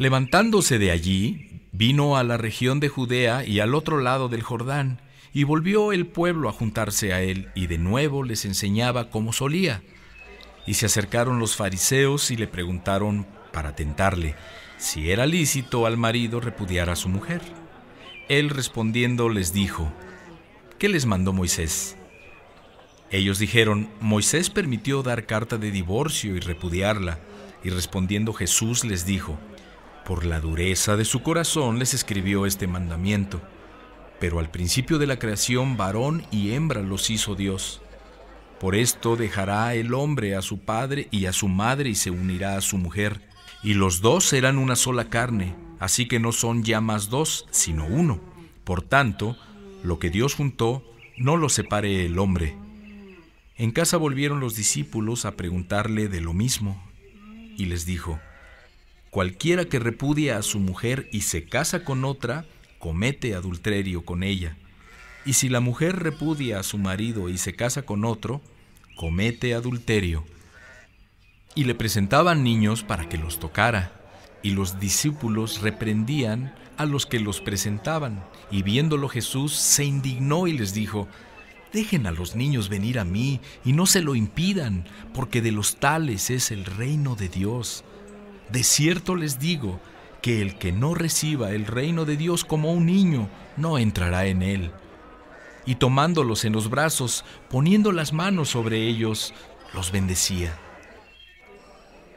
Levantándose de allí, vino a la región de Judea y al otro lado del Jordán, y volvió el pueblo a juntarse a él, y de nuevo les enseñaba como solía. Y se acercaron los fariseos y le preguntaron, para tentarle, si era lícito al marido repudiar a su mujer. Él respondiendo les dijo, ¿qué les mandó Moisés? Ellos dijeron, Moisés permitió dar carta de divorcio y repudiarla. Y respondiendo Jesús les dijo, por la dureza de su corazón les escribió este mandamiento. Pero al principio de la creación varón y hembra los hizo Dios. Por esto dejará el hombre a su padre y a su madre y se unirá a su mujer, y los dos serán una sola carne, así que no son ya más dos, sino uno. Por tanto, lo que Dios juntó, no lo separe el hombre. En casa volvieron los discípulos a preguntarle de lo mismo, y les dijo, Cualquiera que repudia a su mujer y se casa con otra, comete adulterio con ella. Y si la mujer repudia a su marido y se casa con otro, comete adulterio. Y le presentaban niños para que los tocara. Y los discípulos reprendían a los que los presentaban. Y viéndolo Jesús se indignó y les dijo, Dejen a los niños venir a mí y no se lo impidan, porque de los tales es el reino de Dios. De cierto les digo que el que no reciba el reino de Dios como un niño, no entrará en él. Y tomándolos en los brazos, poniendo las manos sobre ellos, los bendecía.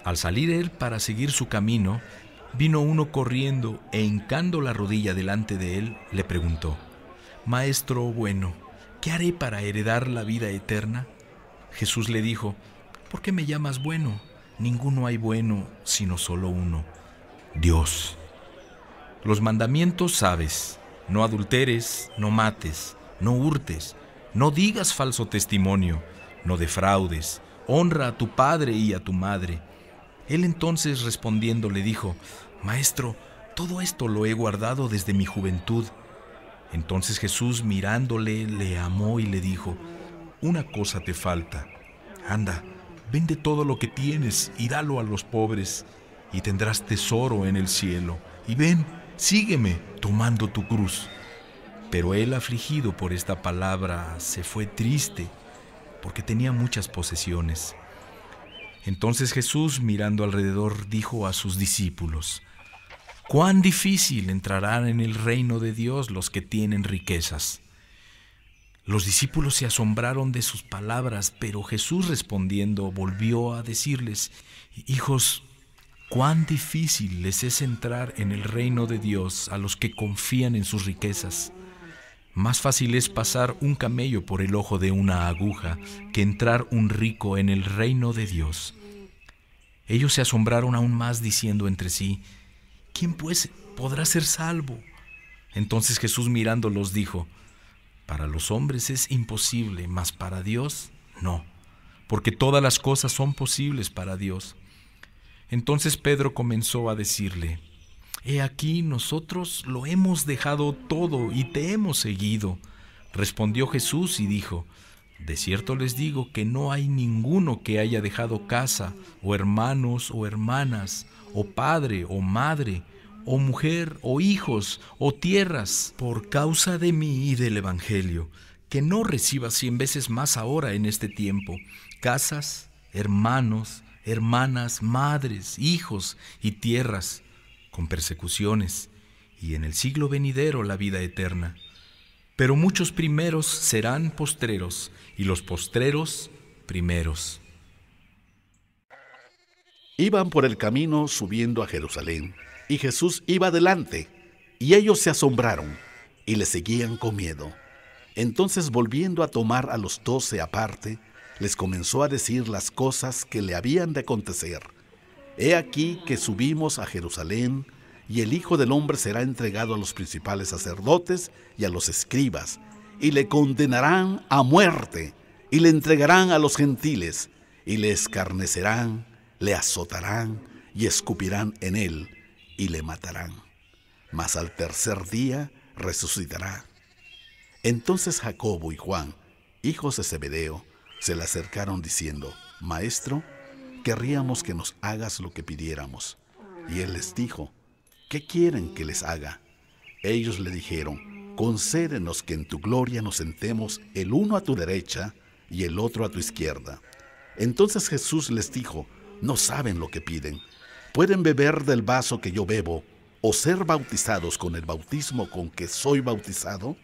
Al salir él para seguir su camino, vino uno corriendo e hincando la rodilla delante de él, le preguntó, Maestro bueno, ¿qué haré para heredar la vida eterna? Jesús le dijo, ¿por qué me llamas bueno? Ninguno hay bueno sino solo uno, Dios. Los mandamientos sabes, no adulteres, no mates, no hurtes, no digas falso testimonio, no defraudes, honra a tu padre y a tu madre. Él entonces respondiendo le dijo, Maestro, todo esto lo he guardado desde mi juventud. Entonces Jesús mirándole le amó y le dijo, Una cosa te falta, anda Vende todo lo que tienes y dalo a los pobres, y tendrás tesoro en el cielo. Y ven, sígueme tomando tu cruz. Pero él, afligido por esta palabra, se fue triste, porque tenía muchas posesiones. Entonces Jesús, mirando alrededor, dijo a sus discípulos, cuán difícil entrarán en el reino de Dios los que tienen riquezas. Los discípulos se asombraron de sus palabras, pero Jesús respondiendo volvió a decirles, Hijos, cuán difícil les es entrar en el reino de Dios a los que confían en sus riquezas. Más fácil es pasar un camello por el ojo de una aguja que entrar un rico en el reino de Dios. Ellos se asombraron aún más diciendo entre sí, ¿quién pues podrá ser salvo? Entonces Jesús mirándolos dijo, para los hombres es imposible, mas para Dios no, porque todas las cosas son posibles para Dios. Entonces Pedro comenzó a decirle, He aquí nosotros lo hemos dejado todo y te hemos seguido. Respondió Jesús y dijo, De cierto les digo que no hay ninguno que haya dejado casa, o hermanos, o hermanas, o padre, o madre, o mujer, o hijos, o tierras, por causa de mí y del Evangelio, que no reciba cien veces más ahora en este tiempo, casas, hermanos, hermanas, madres, hijos y tierras, con persecuciones, y en el siglo venidero la vida eterna. Pero muchos primeros serán postreros, y los postreros primeros. Iban por el camino subiendo a Jerusalén y Jesús iba adelante, y ellos se asombraron y le seguían con miedo. Entonces volviendo a tomar a los doce aparte, les comenzó a decir las cosas que le habían de acontecer. He aquí que subimos a Jerusalén, y el Hijo del Hombre será entregado a los principales sacerdotes y a los escribas, y le condenarán a muerte, y le entregarán a los gentiles, y le escarnecerán, le azotarán y escupirán en él y le matarán, mas al tercer día resucitará. Entonces Jacobo y Juan, hijos de Zebedeo, se le acercaron diciendo, Maestro, querríamos que nos hagas lo que pidiéramos. Y él les dijo, ¿qué quieren que les haga? Ellos le dijeron, concédenos que en tu gloria nos sentemos el uno a tu derecha y el otro a tu izquierda. Entonces Jesús les dijo, no saben lo que piden pueden beber del vaso que yo bebo o ser bautizados con el bautismo con que soy bautizado?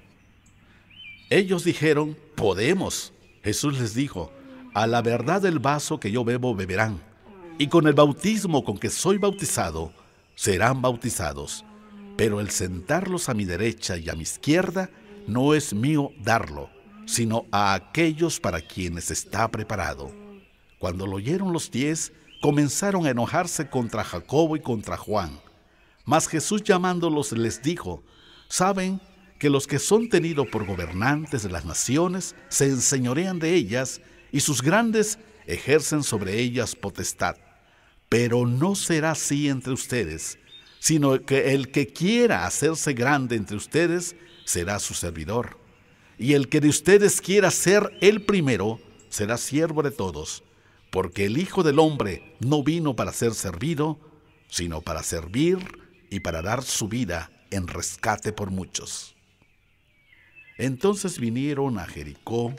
Ellos dijeron, podemos. Jesús les dijo, a la verdad del vaso que yo bebo beberán, y con el bautismo con que soy bautizado, serán bautizados. Pero el sentarlos a mi derecha y a mi izquierda no es mío darlo, sino a aquellos para quienes está preparado. Cuando lo oyeron los diez, comenzaron a enojarse contra Jacobo y contra Juan. Mas Jesús llamándolos les dijo, ¿saben que los que son tenidos por gobernantes de las naciones se enseñorean de ellas y sus grandes ejercen sobre ellas potestad? Pero no será así entre ustedes, sino que el que quiera hacerse grande entre ustedes será su servidor. Y el que de ustedes quiera ser el primero será siervo de todos porque el Hijo del Hombre no vino para ser servido, sino para servir y para dar su vida en rescate por muchos. Entonces vinieron a Jericó,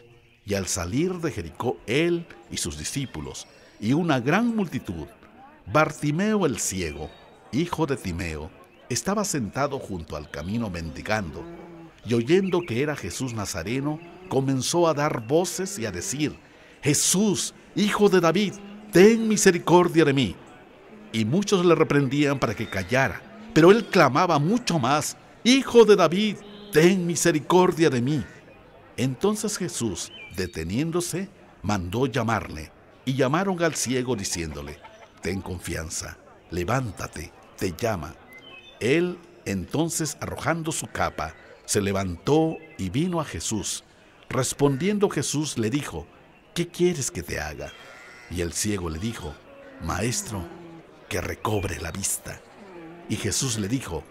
y al salir de Jericó él y sus discípulos, y una gran multitud, Bartimeo el ciego, hijo de Timeo, estaba sentado junto al camino mendigando, y oyendo que era Jesús Nazareno, comenzó a dar voces y a decir, Jesús, Hijo de David, ten misericordia de mí. Y muchos le reprendían para que callara, pero él clamaba mucho más, Hijo de David, ten misericordia de mí. Entonces Jesús, deteniéndose, mandó llamarle, y llamaron al ciego diciéndole, Ten confianza, levántate, te llama. Él entonces, arrojando su capa, se levantó y vino a Jesús. Respondiendo Jesús le dijo, ¿qué quieres que te haga? Y el ciego le dijo, Maestro, que recobre la vista. Y Jesús le dijo,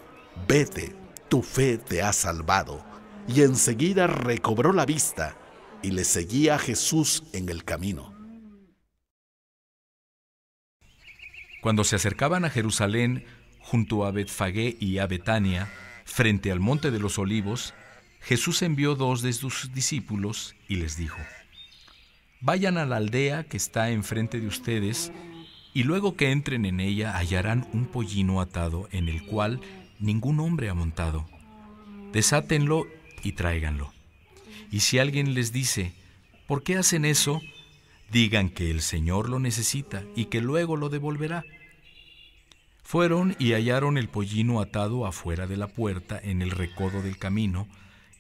Vete, tu fe te ha salvado. Y enseguida recobró la vista y le seguía a Jesús en el camino. Cuando se acercaban a Jerusalén, junto a Betfagé y a Betania, frente al monte de los olivos, Jesús envió dos de sus discípulos y les dijo: Vayan a la aldea que está enfrente de ustedes y luego que entren en ella hallarán un pollino atado en el cual ningún hombre ha montado. Desátenlo y tráiganlo. Y si alguien les dice, ¿por qué hacen eso? Digan que el Señor lo necesita y que luego lo devolverá. Fueron y hallaron el pollino atado afuera de la puerta en el recodo del camino,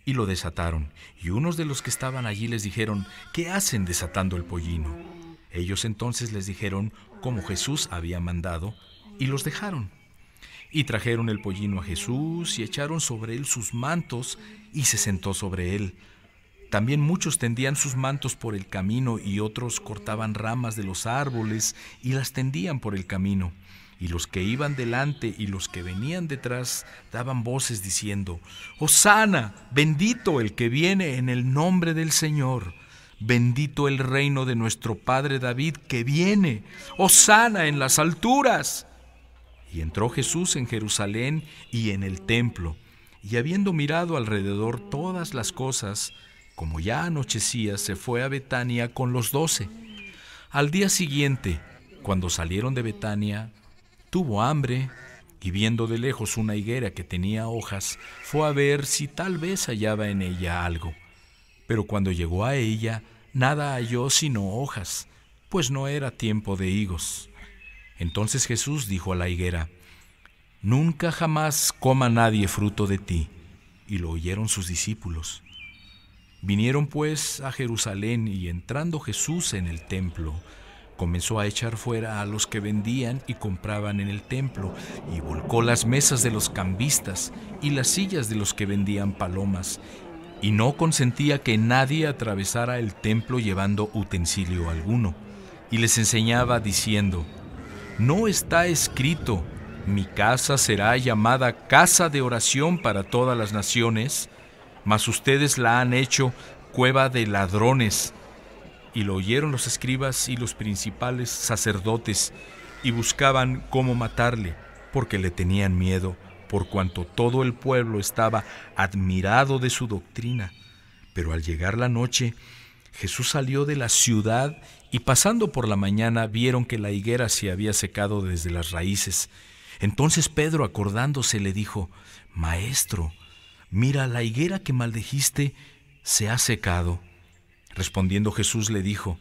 y lo desataron, y unos de los que estaban allí les dijeron, ¿qué hacen desatando el pollino? Ellos entonces les dijeron como Jesús había mandado, y los dejaron. Y trajeron el pollino a Jesús, y echaron sobre él sus mantos, y se sentó sobre él. También muchos tendían sus mantos por el camino, y otros cortaban ramas de los árboles, y las tendían por el camino y los que iban delante y los que venían detrás daban voces diciendo, Hosana, bendito el que viene en el nombre del Señor, bendito el reino de nuestro Padre David que viene, Hosana en las alturas. Y entró Jesús en Jerusalén y en el templo, y habiendo mirado alrededor todas las cosas, como ya anochecía, se fue a Betania con los doce. Al día siguiente, cuando salieron de Betania, Tuvo hambre y viendo de lejos una higuera que tenía hojas, fue a ver si tal vez hallaba en ella algo. Pero cuando llegó a ella, nada halló sino hojas, pues no era tiempo de higos. Entonces Jesús dijo a la higuera, Nunca jamás coma nadie fruto de ti. Y lo oyeron sus discípulos. Vinieron pues a Jerusalén y entrando Jesús en el templo, comenzó a echar fuera a los que vendían y compraban en el templo, y volcó las mesas de los cambistas y las sillas de los que vendían palomas, y no consentía que nadie atravesara el templo llevando utensilio alguno, y les enseñaba diciendo, No está escrito, mi casa será llamada casa de oración para todas las naciones, mas ustedes la han hecho cueva de ladrones, y lo oyeron los escribas y los principales sacerdotes, y buscaban cómo matarle, porque le tenían miedo, por cuanto todo el pueblo estaba admirado de su doctrina. Pero al llegar la noche, Jesús salió de la ciudad y pasando por la mañana vieron que la higuera se había secado desde las raíces. Entonces Pedro, acordándose, le dijo, Maestro, mira, la higuera que maldejiste se ha secado. Respondiendo Jesús le dijo,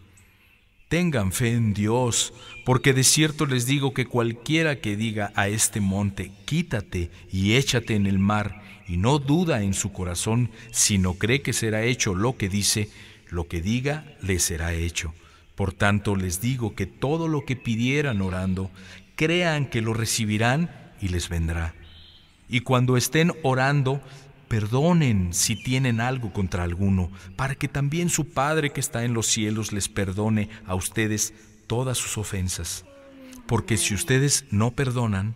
Tengan fe en Dios, porque de cierto les digo que cualquiera que diga a este monte, quítate y échate en el mar, y no duda en su corazón, sino cree que será hecho lo que dice, lo que diga le será hecho. Por tanto les digo que todo lo que pidieran orando, crean que lo recibirán y les vendrá. Y cuando estén orando, Perdonen si tienen algo contra alguno, para que también su Padre que está en los cielos les perdone a ustedes todas sus ofensas. Porque si ustedes no perdonan,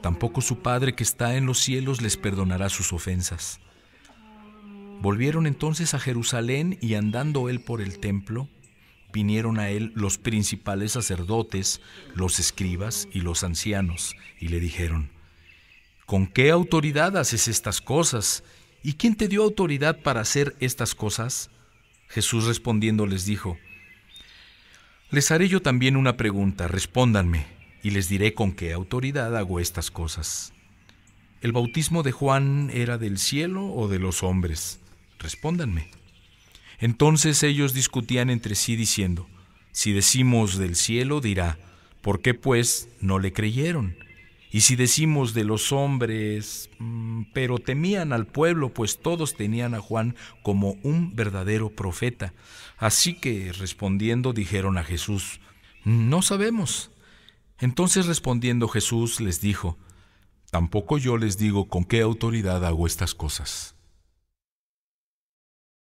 tampoco su Padre que está en los cielos les perdonará sus ofensas. Volvieron entonces a Jerusalén y andando él por el templo, vinieron a él los principales sacerdotes, los escribas y los ancianos, y le dijeron, ¿Con qué autoridad haces estas cosas? ¿Y quién te dio autoridad para hacer estas cosas? Jesús respondiendo les dijo, Les haré yo también una pregunta, respóndanme, y les diré con qué autoridad hago estas cosas. ¿El bautismo de Juan era del cielo o de los hombres? Respóndanme. Entonces ellos discutían entre sí diciendo, Si decimos del cielo, dirá, ¿por qué pues no le creyeron? Y si decimos de los hombres, mm, pero temían al pueblo, pues todos tenían a Juan como un verdadero profeta. Así que respondiendo dijeron a Jesús, no sabemos. Entonces respondiendo Jesús les dijo, tampoco yo les digo con qué autoridad hago estas cosas.